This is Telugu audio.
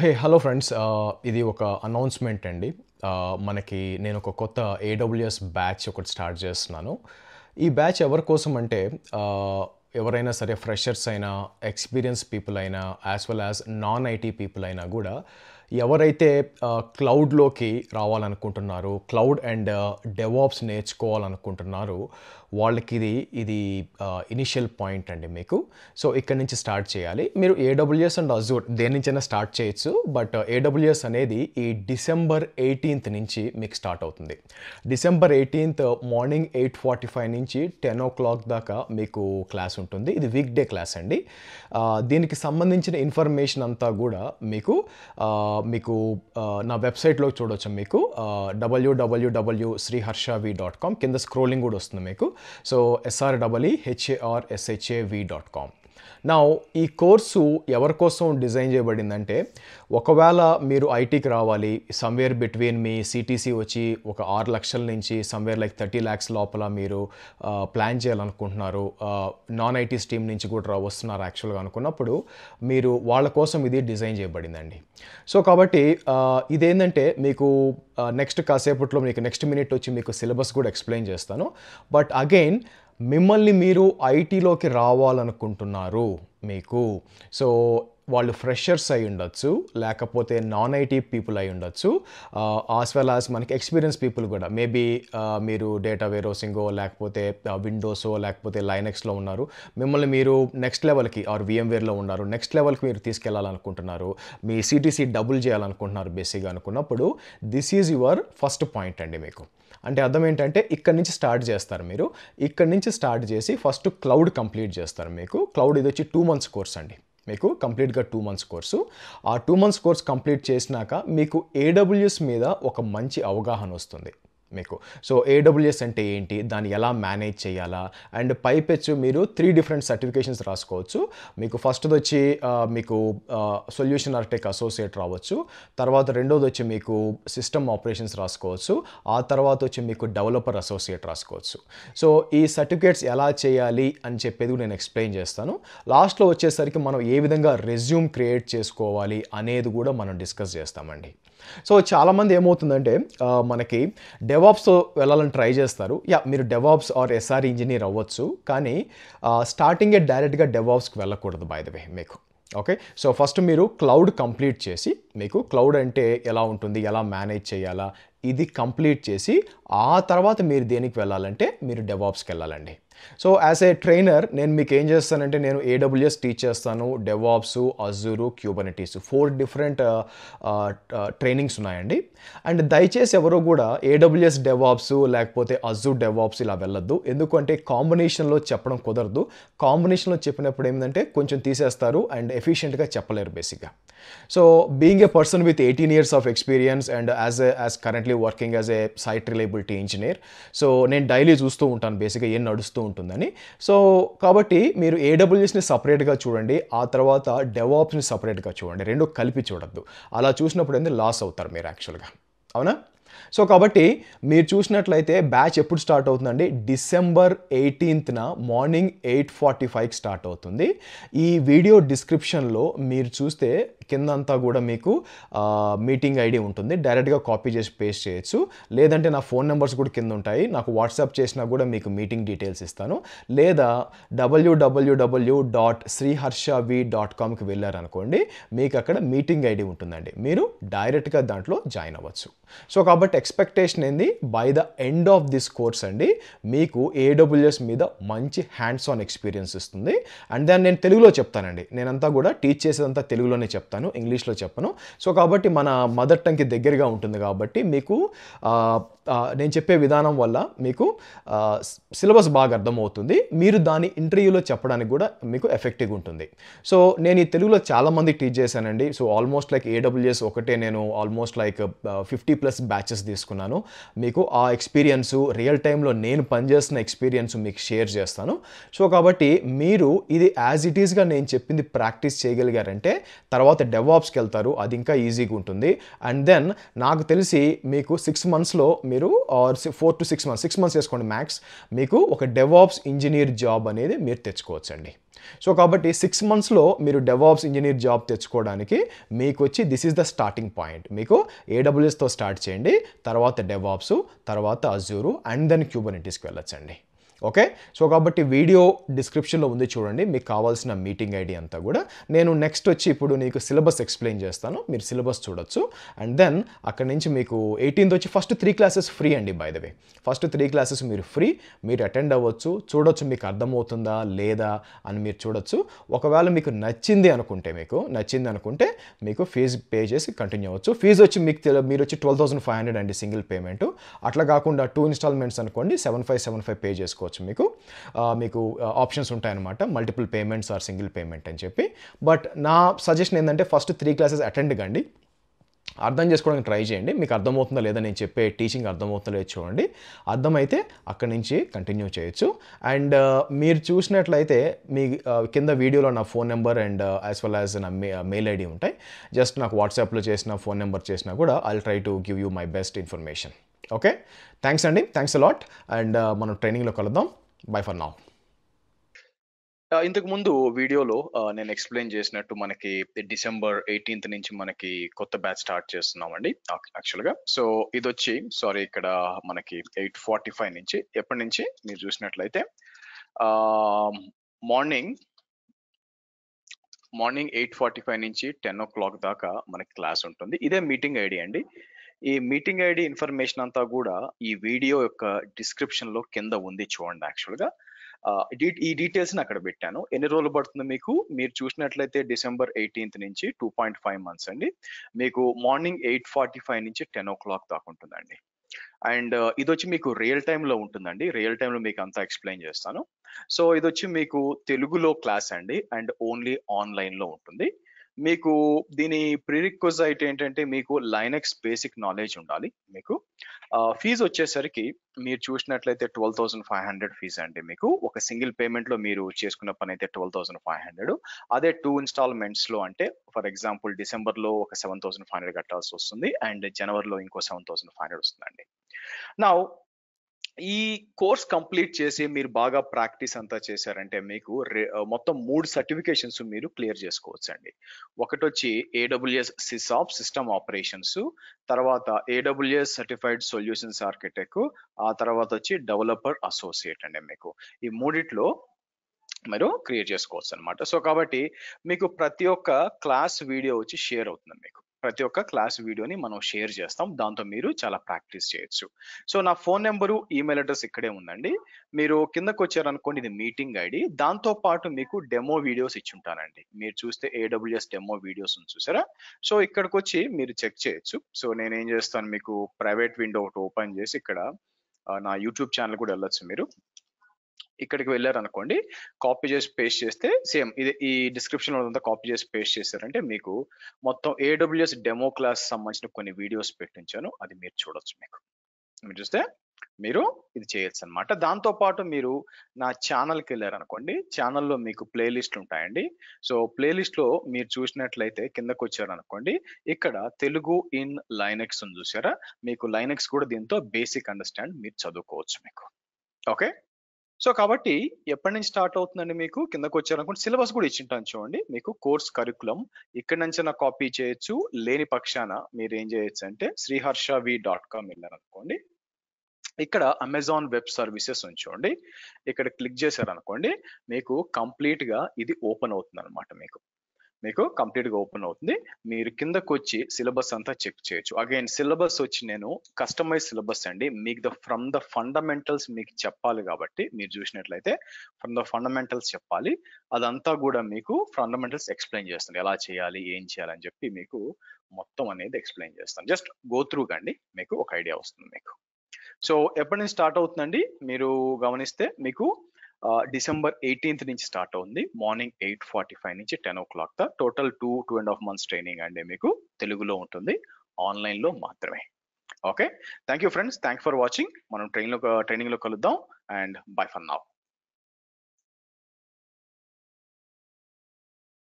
హే హలో ఫ్రెండ్స్ ఇది ఒక అనౌన్స్మెంట్ అండి uh, మనకి నేను ఒక కొత్త ఏడబ్ల్యూఎస్ బ్యాచ్ ఒకటి స్టార్ట్ చేస్తున్నాను ఈ బ్యాచ్ ఎవరి కోసం అంటే uh, ఎవరైనా సరే ఫ్రెషర్స్ అయినా ఎక్స్పీరియన్స్ పీపుల్ అయినా as well as non IT people అయినా కూడా ఎవరైతే క్లౌడ్లోకి రావాలనుకుంటున్నారు క్లౌడ్ అండ్ డెవాప్స్ నేర్చుకోవాలనుకుంటున్నారు వాళ్ళకి ఇది ఇది ఇనిషియల్ పాయింట్ అండి మీకు సో ఇక్కడ నుంచి స్టార్ట్ చేయాలి మీరు ఏడబ్ల్యూఎస్ అండ్ అజూర్ దేని నుంచైనా స్టార్ట్ చేయొచ్చు బట్ ఏడబ్ల్యూఎస్ అనేది ఈ డిసెంబర్ ఎయిటీన్త్ నుంచి మీకు స్టార్ట్ అవుతుంది December eighteenth morning eight forty five నుంచి టెన్ ఓ క్లాక్ దాకా మీకు క్లాస్ ఉంటుంది ఇది వీక్ డే క్లాస్ అండి దీనికి సంబంధించిన ఇన్ఫర్మేషన్ అంతా కూడా మీకు మీకు నా వెబ్సైట్లో చూడొచ్చు మీకు డబ్ల్యూ శ్రీ వి డాట్ కామ్ కింద స్క్రోలింగ్ కూడా వస్తుంది మీకు so SR double e హెచ్ఏఆర్ఎస్హెచ్ఏవి dot com నా ఈ కోర్సు ఎవరి కోసం డిజైన్ చేయబడిందంటే ఒకవేళ మీరు ఐటీకి రావాలి సమ్వేర్ బిట్వీన్ మీ సిటీసీ వచ్చి ఒక ఆరు లక్షల నుంచి సమ్వేర్ లైక్ థర్టీ ల్యాక్స్ లోపల మీరు ప్లాన్ చేయాలనుకుంటున్నారు నాన్ ఐటీ స్ట్రీమ్ నుంచి కూడా వస్తున్నారు యాక్చువల్గా అనుకున్నప్పుడు మీరు వాళ్ళ కోసం ఇది డిజైన్ చేయబడిందండి సో కాబట్టి ఇదేంటంటే మీకు నెక్స్ట్ కాసేపట్లో మీకు నెక్స్ట్ మినిట్ వచ్చి మీకు సిలబస్ కూడా ఎక్స్ప్లెయిన్ చేస్తాను బట్ అగైన్ మిమ్మల్ని మీరు ఐటీలోకి రావాలనుకుంటున్నారు మీకు సో వాళ్ళు ఫ్రెషర్స్ అయి ఉండొచ్చు లేకపోతే నాన్ ఐటీ పీపుల్ అయి ఉండొచ్చు ఆస్ వెల్ యాజ్ మనకి ఎక్స్పీరియన్స్ పీపుల్ కూడా మేబీ మీరు డేటా వేరోసింగో లేకపోతే విండోసో లేకపోతే లైనెక్స్లో ఉన్నారు మిమ్మల్ని మీరు నెక్స్ట్ లెవెల్కి ఆర్ విఎంవేర్లో ఉన్నారు నెక్స్ట్ లెవెల్కి మీరు తీసుకెళ్లాలనుకుంటున్నారు మీ సిటీసీ డబుల్ చేయాలనుకుంటున్నారు బేసిక్గా అనుకున్నప్పుడు this is your first point అండి మీకు అంటే అర్థం ఏంటంటే ఇక్కడ నుంచి స్టార్ట్ చేస్తారు మీరు ఇక్కడ నుంచి స్టార్ట్ చేసి ఫస్ట్ క్లౌడ్ కంప్లీట్ చేస్తారు మీకు క్లౌడ్ ఇది వచ్చి టూ మంత్స్ కోర్స్ అండి మీకు కంప్లీట్గా టూ మంత్స్ కోర్సు ఆ టూ మంత్స్ కోర్స్ కంప్లీట్ చేసినాక మీకు ఏడబ్ల్యూఎస్ మీద ఒక మంచి అవగాహన వస్తుంది మీకు సో ఏడబ్ల్యూఎస్ అంటే ఏంటి దాన్ని ఎలా మేనేజ్ చేయాలా అండ్ పైపెచ్ మీరు త్రీ డిఫరెంట్ సర్టిఫికేషన్స్ రాసుకోవచ్చు మీకు ఫస్ట్ది వచ్చి మీకు సొల్యూషన్ ఆర్టెక్ అసోసియేట్ రావచ్చు తర్వాత రెండోది వచ్చి మీకు సిస్టమ్ ఆపరేషన్స్ రాసుకోవచ్చు ఆ తర్వాత వచ్చి మీకు డెవలపర్ అసోసియేట్ రాసుకోవచ్చు సో ఈ సర్టిఫికేట్స్ ఎలా చేయాలి అని చెప్పేది నేను ఎక్స్ప్లెయిన్ చేస్తాను లాస్ట్లో వచ్చేసరికి మనం ఏ విధంగా రెజ్యూమ్ క్రియేట్ చేసుకోవాలి అనేది కూడా మనం డిస్కస్ చేస్తామండి సో చాలామంది ఏమవుతుందంటే మనకి డెవాప్స్ వెళ్ళాలని ట్రై చేస్తారు యా మీరు డెవాప్స్ ఆర్ ఎస్ఆర్ ఇంజనీర్ అవ్వచ్చు కానీ స్టార్టింగే డైరెక్ట్గా డెవాప్స్కి వెళ్ళకూడదు బై ద వే మీకు ఓకే సో ఫస్ట్ మీరు క్లౌడ్ కంప్లీట్ చేసి మీకు క్లౌడ్ అంటే ఎలా ఉంటుంది ఎలా మేనేజ్ చేయాలా ఇది కంప్లీట్ చేసి ఆ తర్వాత మీరు దేనికి వెళ్ళాలంటే మీరు డెవాప్స్కి వెళ్ళాలండి సో యాజ్ ఏ ట్రైనర్ నేను మీకు ఏం చేస్తానంటే నేను ఏడబ్ల్యూఎస్ టీచ్ చేస్తాను DevOps Azure Kubernetes four different trainings ఉన్నాయండి అండ్ దయచేసి ఎవరు కూడా ఏడబ్ల్యూఎస్ డెవాప్స్ లేకపోతే అజూ డెవాప్స్ ఇలా వెళ్ళొద్దు ఎందుకంటే కాంబినేషన్లో చెప్పడం కుదరదు కాంబినేషన్లో చెప్పినప్పుడు ఏంటంటే కొంచెం తీసేస్తారు అండ్ ఎఫిషియెంట్గా చెప్పలేరు బేసిక్గా so being a person with eighteen years of experience and as as currently working as a site reliability engineer so నేను డైలీ చూస్తూ ఉంటాను బేసిక్గా ఏం నడుస్తూ ఉంటుందని సో కాబట్టి మీరు ఏడబ్ల్యూఎస్ని సపరేట్గా చూడండి ఆ తర్వాత డెవాప్స్ని సపరేట్గా చూడండి రెండు కలిపి చూడద్దు అలా చూసినప్పుడు ఏంది లాస్ అవుతారు మీరు యాక్చువల్గా అవునా సో కాబట్టి మీరు చూసినట్లయితే బ్యాచ్ ఎప్పుడు స్టార్ట్ అవుతుందండి డిసెంబర్ ఎయిటీన్త్న మార్నింగ్ ఎయిట్ ఫార్టీ ఫైవ్కి స్టార్ట్ అవుతుంది ఈ వీడియో డిస్క్రిప్షన్లో మీరు చూస్తే కిందంతా కూడా మీకు మీటింగ్ ఐడి ఉంటుంది డైరెక్ట్గా కాపీ చేసి పేస్ట్ చేయొచ్చు లేదంటే నా ఫోన్ నెంబర్స్ కూడా కింద ఉంటాయి నాకు వాట్సాప్ చేసినా కూడా మీకు మీటింగ్ డీటెయిల్స్ ఇస్తాను లేదా డబ్ల్యూడబ్ల్యూడబ్ల్యూ డాట్ శ్రీహర్షవి డాట్ కామ్కి వెళ్ళారనుకోండి మీకు అక్కడ మీటింగ్ ఐడి ఉంటుందండి మీరు డైరెక్ట్గా దాంట్లో జాయిన్ అవ్వచ్చు సో కాబట్టి ఎక్స్పెక్టేషన్ ఏంది by the end of this course అండి మీకు ఏడబ్ల్యూఎస్ మీద మంచి హ్యాండ్స్ ఆన్ ఎక్స్పీరియన్స్ ఇస్తుంది అండ్ దాన్ని నేను తెలుగులో చెప్తానండి నేనంతా కూడా టీచ్ చేసేదంతా తెలుగులోనే చెప్తాను ఇంగ్లీష్లో చెప్పను సో కాబట్టి మన మదర్ టంగ్కి దగ్గరగా ఉంటుంది కాబట్టి మీకు నేను చెప్పే విధానం వల్ల మీకు సిలబస్ బాగా అర్థమవుతుంది మీరు దాని ఇంటర్వ్యూలో చెప్పడానికి కూడా మీకు ఎఫెక్టివ్గా ఉంటుంది సో నేను ఈ తెలుగులో చాలామంది టీచ్ చేశానండి సో ఆల్మోస్ట్ లైక్ ఏడబ్ల్యూఎస్ ఒకటే నేను almost like fifty plus batch batches తీసుకున్నాను మీకు ఆ ఎక్స్పీరియన్స్ రియల్ టైంలో నేను పనిచేస్తున్న ఎక్స్పీరియన్స్ మీకు షేర్ చేస్తాను సో కాబట్టి మీరు ఇది యాజ్ ఇట్ ఈస్గా నేను చెప్పింది ప్రాక్టీస్ చేయగలిగారంటే తర్వాత డెవాప్స్కి వెళ్తారు అది ఇంకా ఈజీగా ఉంటుంది అండ్ దెన్ నాకు తెలిసి మీకు సిక్స్ మంత్స్లో మీరు or four to six months six months వేసుకోండి మ్యాక్స్ మీకు ఒక డెవాప్స్ ఇంజనీర్ జాబ్ అనేది మీరు తెచ్చుకోవచ్చండి సో కాబట్టి సిక్స్ మంత్స్లో మీరు డెవాప్స్ ఇంజనీర్ జాబ్ తెచ్చుకోవడానికి మీకు వచ్చి this is the starting point మీకు ఏడబ్ల్యూఎస్తో స్టార్ట్ చేయండి తర్వాత డెవాప్స్ తర్వాత అజూరు అండ్ దెన్ క్యూబర్నిటీస్కి వెళ్ళొచ్చండి ఓకే సో కాబట్టి వీడియో డిస్క్రిప్షన్లో ఉంది చూడండి మీకు కావాల్సిన మీటింగ్ ఐడి అంతా కూడా నేను నెక్స్ట్ వచ్చి ఇప్పుడు నీకు సిలబస్ ఎక్స్ప్లెయిన్ చేస్తాను మీరు సిలబస్ చూడొచ్చు అండ్ దెన్ అక్కడ నుంచి మీకు ఎయిటీన్త్ వచ్చి ఫస్ట్ త్రీ క్లాసెస్ ఫ్రీ అండి by the way first three classes మీరు ఫ్రీ మీరు అటెండ్ అవ్వచ్చు చూడొచ్చు మీకు అర్థమవుతుందా లేదా అని మీరు చూడొచ్చు ఒకవేళ మీకు నచ్చింది అనుకుంటే మీకు నచ్చింది అనుకుంటే మీకు ఫీజు పే చేసి కంటిన్యూ అవ్వచ్చు ఫీజు వచ్చి మీకు మీరు వచ్చి ట్వెల్వ్ థౌసండ్ ఫైవ్ హండ్రెడ్ అండి సింగిల్ పేమెంట్ అట్లా కాకుండా టూ ఇన్స్టాల్మెంట్స్ అనుకోండి seven five seven five pay చేసుకోవచ్చు చేసుకోవచ్చు మీకు మీకు ఆప్షన్స్ ఉంటాయన్నమాట multiple payments or single payment అని చెప్పి బట్ నా సజెషన్ ఏంటంటే ఫస్ట్ త్రీ క్లాసెస్ అటెండ్ కండి అర్థం చేసుకోవడానికి ట్రై చేయండి మీకు అర్థమవుతుందా లేదా నేను చెప్పే టీచింగ్ అర్థమవుతుందా లేదు చూడండి అర్థమైతే అక్కడి నుంచి కంటిన్యూ చేయొచ్చు అండ్ మీరు చూసినట్లయితే మీ కింద వీడియోలో నా phone number and as well as నా మెయిల్ ఐడి ఉంటాయి జస్ట్ నాకు వాట్సాప్లో చేసిన ఫోన్ నెంబర్ చేసినా కూడా I try to give you my best information okay thanks అండి థ్యాంక్స్ అలాట్ అండ్ మనం ట్రైనింగ్లో కలుద్దాం బై ఫర్ నౌ ఇంతకు ముందు వీడియోలో uh, నేను ఎక్స్ప్లెయిన్ చేసినట్టు మనకి డిసెంబర్ ఎయిటీన్త్ నుంచి మనకి కొత్త బ్యాచ్ స్టార్ట్ చేస్తున్నామండి యాక్చువల్గా సో ఇది వచ్చి సారీ ఇక్కడ మనకి ఎయిట్ ఫార్టీ ఫైవ్ నుంచి ఎప్పటి నుంచి మీరు చూసినట్లయితే morning morning eight forty five నుంచి టెన్ ఓ క్లాక్ దాకా మనకి క్లాస్ ఉంటుంది ఇదే మీటింగ్ ఐడి అండి ఈ మీటింగ్ ఐడి ఇన్ఫర్మేషన్ అంతా కూడా ఈ వీడియో యొక్క డిస్క్రిప్షన్ లో కింద ఉంది చూడండి యాక్చువల్ గా ఈ డీటెయిల్స్ అక్కడ పెట్టాను ఎన్ని రోజులు పడుతుంది మీకు మీరు చూసినట్లయితే డిసెంబర్ ఎయిటీన్త్ నుంచి టూ పాయింట్ ఫైవ్ మంత్స్ అండి మీకు మార్నింగ్ ఎయిట్ ఫార్టీ ఫైవ్ నుంచి టెన్ ఓ క్లాక్ దాకా ఉంటుందండి అండ్ uh, ఇది వచ్చి మీకు రియల్ టైంలో ఉంటుందండి రియల్ టైంలో మీకు అంతా ఎక్స్ప్లెయిన్ చేస్తాను సో ఇది వచ్చి మీకు తెలుగులో క్లాస్ అండి అండ్ ఓన్లీ ఆన్లైన్లో ఉంటుంది మీకు దీని ప్రిరిక్వజైట్ ఏంటంటే మీకు లైనెక్స్ బేసిక్ నాలెడ్జ్ ఉండాలి మీకు ఫీజు వచ్చేసరికి మీరు చూసినట్లయితే twelve thousand five hundred fees అండి మీకు ఒక సింగిల్ పేమెంట్లో మీరు చేసుకున్న పని అయితే ట్వెల్వ్ థౌసండ్ ఫైవ్ హండ్రెడ్ అదే టూ ఇన్స్టాల్మెంట్స్లో అంటే ఫర్ ఎగ్జాంపుల్ డిసెంబర్లో ఒక సెవెన్ థౌసండ్ ఫైవ్ హండ్రెడ్ కట్టాల్సి వస్తుంది అండ్ జనవరిలో ఇంకో సెవెన్ థౌసండ్ ఫైవ్ హండ్రెడ్ వస్తుందండి నా ఈ కోర్స్ కంప్లీట్ చేసి మీరు బాగా ప్రాక్టీస్ అంతా చేశారంటే మీకు మొత్తం మూడు సర్టిఫికేషన్స్ మీరు క్లియర్ చేసుకోవచ్చు అండి ఒకటి వచ్చి ఏడబ్ల్యూఎస్ సిసాప్ సిస్టమ్ ఆపరేషన్స్ తర్వాత ఏడబ్ల్యూఎస్ సర్టిఫైడ్ సొల్యూషన్స్ ఆర్కిటెక్ట్ ఆ తర్వాత వచ్చి డెవలపర్ అసోసియేట్ అండి మీకు ఈ మూడిట్లో మీరు క్రియేట్ చేసుకోవచ్చు అనమాట సో కాబట్టి మీకు ప్రతి ఒక్క క్లాస్ వీడియో వచ్చి షేర్ అవుతుంది మీకు ప్రతి ఒక్క క్లాస్ వీడియోని మనం షేర్ చేస్తాం దాంతో మీరు చాలా ప్రాక్టీస్ చేయొచ్చు సో నా ఫోన్ నెంబరు ఈమెయిల్ అడ్రస్ ఇక్కడే ఉందండి మీరు కిందకు వచ్చారనుకోండి ఇది మీటింగ్ ఐడి దాంతో పాటు మీకు డెమో వీడియోస్ ఇచ్చి ఉంటానండి మీరు చూస్తే ఏడబ్ల్యూఎస్ డెమో వీడియోస్ చూసారా సో ఇక్కడికి వచ్చి మీరు చెక్ చేయొచ్చు సో నేను ఏం చేస్తాను మీకు ప్రైవేట్ విండో ఒకటి ఓపెన్ చేసి ఇక్కడ నా యూట్యూబ్ ఛానల్ కూడా వెళ్ళొచ్చు మీరు ఇక్కడికి వెళ్ళారు అనుకోండి కాపీ చేసి పేస్ట్ చేస్తే సేమ్ ఇది ఈ డిస్క్రిప్షన్ అంతా కాపీ చేసి పేస్ట్ చేశారంటే మీకు మొత్తం ఏడబ్ల్యూఎస్ డెమో క్లాస్ సంబంధించిన కొన్ని వీడియోస్ పెట్టించాను అది మీరు చూడొచ్చు మీకు మీరు చూస్తే మీరు ఇది చేయొచ్చు అనమాట దాంతోపాటు మీరు నా ఛానల్కి అనుకోండి ఛానల్లో మీకు ప్లేలిస్ట్లు ఉంటాయండి సో ప్లేలిస్ట్లో మీరు చూసినట్లయితే కిందకు వచ్చారనుకోండి ఇక్కడ తెలుగు ఇన్ లైనెక్స్ అని చూసారా మీకు లైనెక్స్ కూడా దీంతో బేసిక్ అండర్స్టాండ్ మీరు చదువుకోవచ్చు మీకు ఓకే సో కాబట్టి ఎప్పటి నుంచి స్టార్ట్ అవుతుందండి మీకు కిందకు వచ్చారనుకోండి సిలబస్ కూడా ఇచ్చింటాను చూడండి మీకు కోర్స్ కరికులం ఇక్కడ నుంచి నా కాపీ చేయొచ్చు లేని పక్షాన మీరు ఏం చేయొచ్చు అంటే శ్రీహర్ష వి డాట్ కామ్ వెళ్ళారనుకోండి ఇక్కడ అమెజాన్ వెబ్ సర్వీసెస్ ఉంచుకోండి ఇక్కడ క్లిక్ చేశారనుకోండి మీకు కంప్లీట్ గా ఇది ఓపెన్ అవుతుంది అనమాట మీకు మీకు కంప్లీట్గా ఓపెన్ అవుతుంది మీరు కిందకు వచ్చి సిలబస్ అంతా చెక్ చేయొచ్చు అగైన్ సిలబస్ వచ్చి నేను కస్టమైజ్ సిలబస్ అండి మీకు ద ఫ్రమ్ ద ఫండమెంటల్స్ మీకు చెప్పాలి కాబట్టి మీరు చూసినట్లయితే ఫ్రమ్ ద ఫండమెంటల్స్ చెప్పాలి అదంతా కూడా మీకు ఫండమెంటల్స్ ఎక్స్ప్లెయిన్ చేస్తుంది ఎలా చేయాలి ఏం చేయాలని చెప్పి మీకు మొత్తం అనేది ఎక్స్ప్లెయిన్ చేస్తాను జస్ట్ గో త్రూ కండి మీకు ఒక ఐడియా వస్తుంది మీకు సో ఎప్పటి నుంచి స్టార్ట్ అవుతుందండి మీరు గమనిస్తే మీకు డిసెంబర్ ఎయిటీన్త్ నుంచి స్టార్ట్ అవుంది మార్నింగ్ ఎయిట్ ఫార్టీ ఫైవ్ నుంచి టెన్ ఓ క్లాక్ దా total two two and half months training అండి మీకు తెలుగులో ఉంటుంది ఆన్లైన్లో మాత్రమే okay thank you friends thank for watching మనం ట్రైన్లో ట్రైనింగ్లో కలుద్దాం అండ్ బై ఫర్ నావ్